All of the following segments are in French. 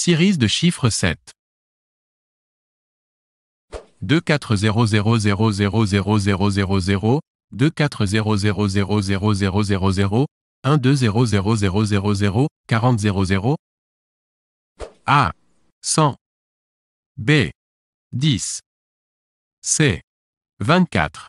Series de chiffres 7. zéro quarante zéro zéro A 100 B 10 C 24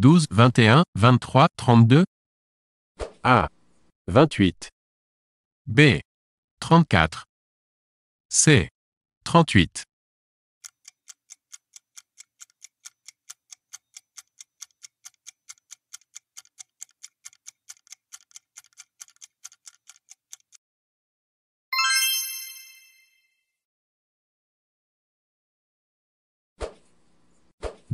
12, 21, 23, 32 A. 28 B. 34 C. 38